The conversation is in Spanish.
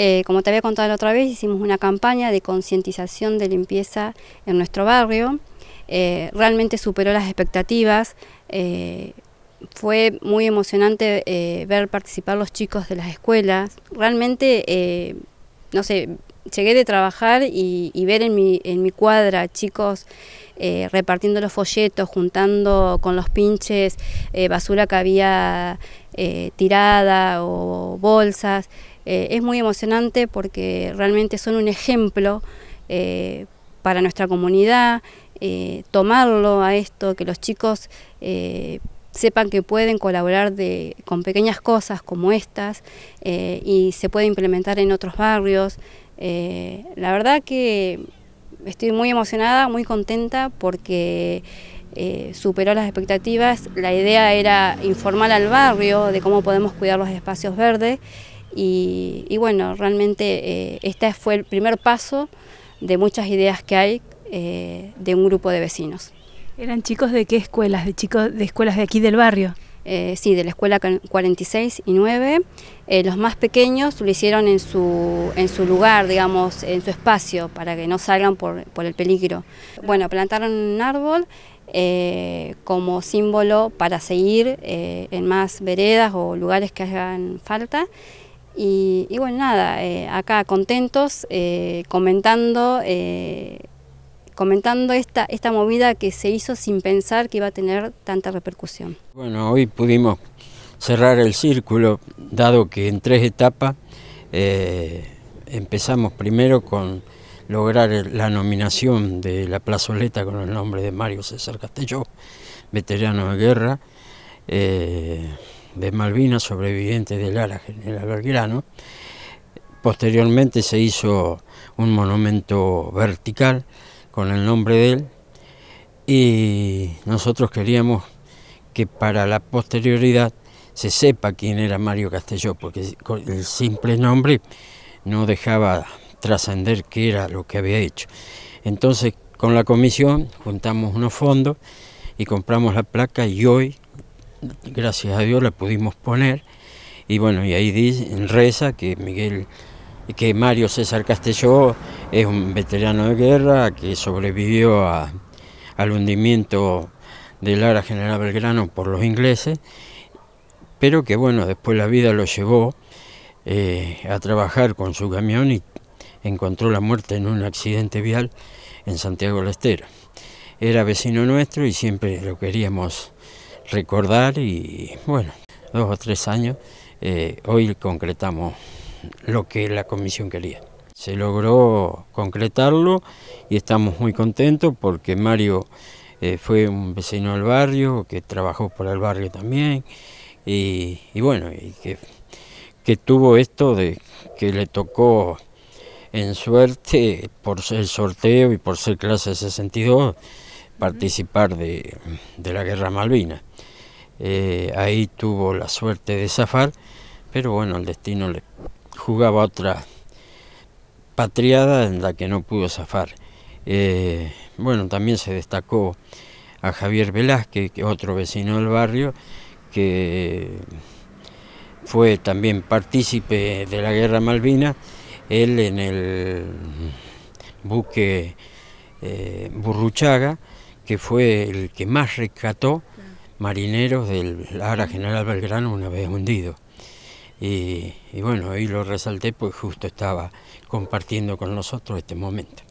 Eh, como te había contado la otra vez, hicimos una campaña de concientización de limpieza en nuestro barrio. Eh, realmente superó las expectativas. Eh, fue muy emocionante ver participar los chicos de las escuelas. Realmente, no sé, llegué de trabajar y, ver en mi, en mi, cuadra chicos repartiendo los folletos, juntando con los pinches basura que había tirada o bolsas. Eh, es muy emocionante porque realmente son un ejemplo eh, para nuestra comunidad, eh, tomarlo a esto, que los chicos sepan que pueden colaborar con pequeñas cosas como estas y se puede implementar en otros barrios. la verdad que estoy muy emocionada, muy contenta porque... superó las expectativas. La idea era informar al barrio de cómo podemos cuidar los espacios verdes y, bueno, realmente eh, este fue el primer paso de muchas ideas que hay eh, de un grupo de vecinos. ¿Eran chicos de qué escuelas? ¿De chicos de escuelas de aquí del barrio? Eh, sí, de la escuela 46 y 9. Eh, los más pequeños lo hicieron en su, en su lugar, digamos, en su espacio, para que no salgan por, por el peligro. Bueno, plantaron un árbol como símbolo para seguir en más veredas o lugares que hagan falta y, bueno, nada, eh, acá contentos, eh, comentando, eh, comentando esta, esta movida que se hizo sin pensar que iba a tener tanta repercusión. Bueno, hoy pudimos cerrar el círculo, dado que en tres etapas empezamos primero con lograr la nominación de la plazoleta con el nombre de Mario César Castelló, veterano de guerra de Malvinas, sobreviviente del Lara General Belgrano. Posteriormente se hizo un monumento vertical con el nombre de él y nosotros queríamos que para la posterioridad se sepa quién era Mario Castelló, porque el simple nombre no dejaba trascender qué era lo que había hecho. Entonces, con la comisión juntamos unos fondos y compramos la placa y hoy gracias a Dios la pudimos poner. Y bueno, y ahí dice, reza que Miguel, que Mario César Castelló es un veterano de guerra que sobrevivió a, al hundimiento del ara General Belgrano por los ingleses, pero que bueno, después la vida lo llevó eh, a trabajar con su camión y encontró la muerte en un accidente vial en Santiago del Estero. Era vecino nuestro y siempre lo queríamos recordar y bueno, dos o tres años, eh, hoy concretamos lo que la comisión quería. Se logró concretarlo y estamos muy contentos porque Mario eh, fue un vecino del barrio que trabajó por el barrio también y, bueno, y que, que tuvo esto de que le tocó en suerte por ser sorteo y por ser clase 62 participar de, la guerra Malvina. Eh, ahí tuvo la suerte de zafar, pero bueno, el destino le jugaba otra patriada en la que no pudo zafar. Eh, bueno, también se destacó a Javier Velázquez, que otro vecino del barrio, que fue también partícipe de la guerra Malvina, él en el buque eh, Burruchaga, que fue el que más rescató marineros del Ara General Belgrano una vez hundido. Y, y bueno, ahí lo resalté, pues justo estaba compartiendo con nosotros este momento.